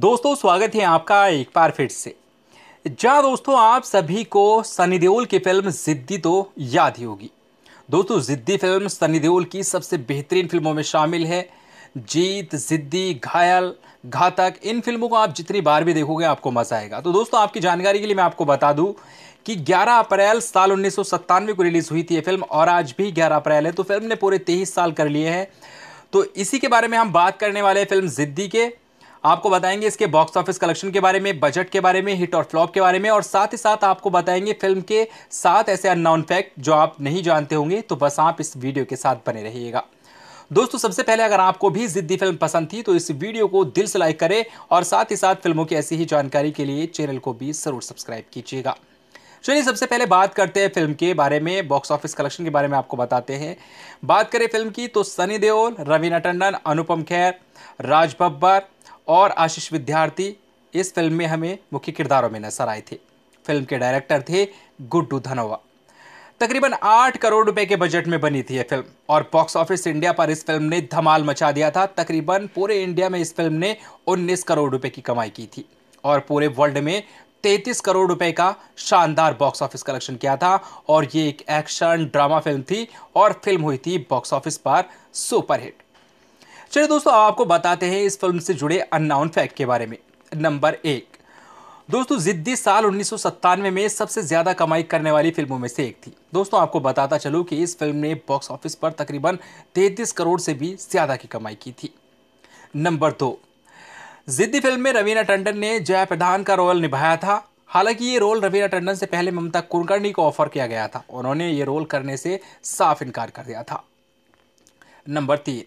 दोस्तों स्वागत है आपका एक बार फिर से जहाँ दोस्तों आप सभी को सनी देओल की फिल्म जिद्दी तो याद ही होगी दोस्तों जिद्दी फिल्म सनी देओल की सबसे बेहतरीन फिल्मों में शामिल है जीत जिद्दी घायल घातक इन फिल्मों को आप जितनी बार भी देखोगे आपको मजा आएगा तो दोस्तों आपकी जानकारी के लिए मैं आपको बता दूं कि 11 अप्रैल साल उन्नीस को रिलीज़ हुई थी ये फिल्म और आज भी 11 अप्रैल है तो फिल्म ने पूरे तेईस साल कर लिए हैं तो इसी के बारे में हम बात करने वाले हैं फिल्म जिद्दी के आपको बताएंगे इसके बॉक्स ऑफिस कलेक्शन के बारे में बजट के बारे में हिट और फ्लॉप के बारे में और साथ ही साथ आपको बताएंगे फिल्म के सात ऐसे अननोन फैक्ट जो आप नहीं जानते होंगे तो बस आप इस वीडियो के साथ बने रहिएगा दोस्तों सबसे पहले अगर आपको भी जिद्दी फिल्म पसंद थी तो इस वीडियो को दिल से लाइक करें और साथ ही साथ फिल्मों की ऐसी ही जानकारी के लिए चैनल को भी ज़रूर सब्सक्राइब कीजिएगा चलिए सबसे पहले बात करते हैं फिल्म के बारे में बॉक्स ऑफिस कलेक्शन के बारे में आपको बताते हैं बात करें फिल्म की तो सनी देओल रवीना टंडन अनुपम खेर राज बब्बर और आशीष विद्यार्थी इस फिल्म में हमें मुख्य किरदारों में नजर आए थे फिल्म के डायरेक्टर थे गुड्डू धनोवा तकरीबन आठ करोड़ रुपए के बजट में बनी थी यह फिल्म और बॉक्स ऑफिस इंडिया पर इस फिल्म ने धमाल मचा दिया था तकरीबन पूरे इंडिया में इस फिल्म ने उन्नीस करोड़ रुपए की कमाई की थी और पूरे वर्ल्ड में तैतीस करोड़ रुपए का शानदार बॉक्स ऑफिस कलेक्शन किया था और ये एक एक्शन ड्रामा फिल्म थी और फिल्म हुई थी बॉक्स ऑफिस पर सुपरहिट चलिए दोस्तों आपको बताते हैं इस फिल्म से जुड़े अननाउन फैक्ट के बारे में नंबर एक दोस्तों जिद्दी साल उन्नीस में सबसे ज़्यादा कमाई करने वाली फिल्मों में से एक थी दोस्तों आपको बताता चलूँ कि इस फिल्म ने बॉक्स ऑफिस पर तकरीबन 33 करोड़ से भी ज़्यादा की कमाई की थी नंबर दो जिद्दी फिल्म में रवीना टंडन ने जया प्रधान का रोल निभाया था हालांकि ये रोल रवीना टंडन से पहले ममता कुलकर्णी को ऑफर किया गया था उन्होंने ये रोल करने से साफ इनकार कर दिया था नंबर तीन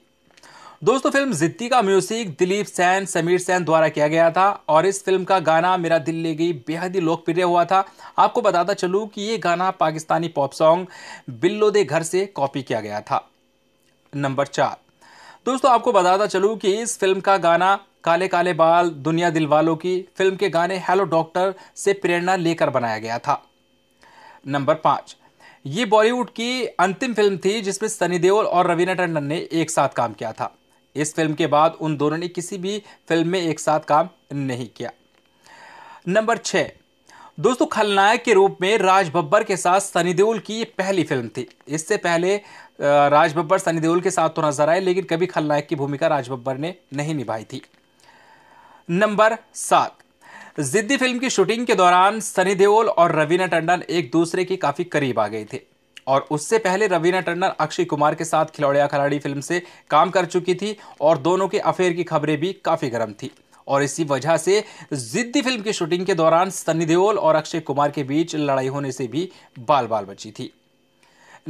दोस्तों फिल्म जिद्दी का म्यूजिक दिलीप सैन समीर सैन द्वारा किया गया था और इस फिल्म का गाना मेरा दिल ले गई बेहद ही लोकप्रिय हुआ था आपको बताता चलूँ कि ये गाना पाकिस्तानी पॉप सॉन्ग बिल्लो दे घर से कॉपी किया गया था नंबर चार दोस्तों आपको बताता चलूँ कि इस फिल्म का गाना काले काले बाल दुनिया दिल वालों की फिल्म के गाने हेलो डॉक्टर से प्रेरणा लेकर बनाया गया था नंबर पाँच ये बॉलीवुड की अंतिम फिल्म थी जिसमें सनी देओल और रवीना टंडन ने एक साथ काम किया था इस फिल्म के बाद उन दोनों ने किसी भी फिल्म में एक साथ काम नहीं किया नंबर छः दोस्तों खलनायक के रूप में राज बब्बर के साथ सनी देओल की ये पहली फिल्म थी इससे पहले राज बब्बर सनी देओल के साथ तो नजर आए लेकिन कभी खलनायक की भूमिका राज बब्बर ने नहीं निभाई थी नंबर सात जिद्दी फिल्म की शूटिंग के दौरान सनी देओल और रवीना टंडन एक दूसरे के काफ़ी करीब आ गए थे और उससे पहले रवीना टंडन अक्षय कुमार के साथ खिलौड़िया खिलाड़ी फिल्म से काम कर चुकी थी और दोनों के अफेयर की खबरें भी काफ़ी गर्म थी और इसी वजह से जिद्दी फिल्म की शूटिंग के दौरान सन्नी देओल और अक्षय कुमार के बीच लड़ाई होने से भी बाल बाल बची थी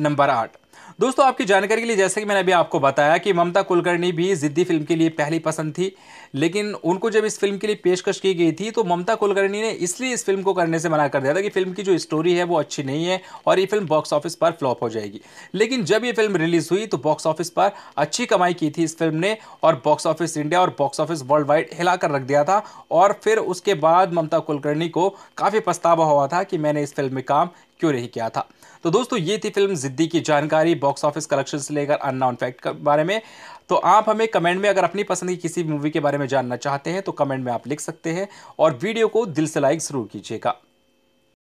नंबर आठ दोस्तों आपकी जानकारी के लिए जैसे कि मैंने अभी आपको बताया कि ममता कुलकर्णी भी जिद्दी फिल्म के लिए पहली पसंद थी लेकिन उनको जब इस फिल्म के लिए पेशकश की गई थी तो ममता कुलकर्णी ने इसलिए इस फिल्म को करने से मना कर दिया था कि फिल्म की जो स्टोरी है वो अच्छी नहीं है और ये फिल्म बॉक्स ऑफिस पर फ्लॉप हो जाएगी लेकिन जब ये फिल्म रिलीज हुई तो बॉक्स ऑफिस पर अच्छी कमाई की थी इस फिल्म ने और बॉक्स ऑफिस इंडिया और बॉक्स ऑफिस वर्ल्ड वाइड हिला रख दिया था और फिर उसके बाद ममता कुलकर्णी को काफ़ी पछतावा हुआ था कि मैंने इस फिल्म में काम क्यों नहीं किया था तो दोस्तों ये थी फिल्म जिद्दी की जानकारी सारी बॉक्स ऑफिस कलेक्शन से लेकर अननाउन फैक्ट के बारे में तो आप हमें कमेंट में अगर अपनी पसंद की किसी मूवी के बारे में जानना चाहते हैं तो कमेंट में आप लिख सकते हैं और वीडियो को दिल से लाइक ज़रूर कीजिएगा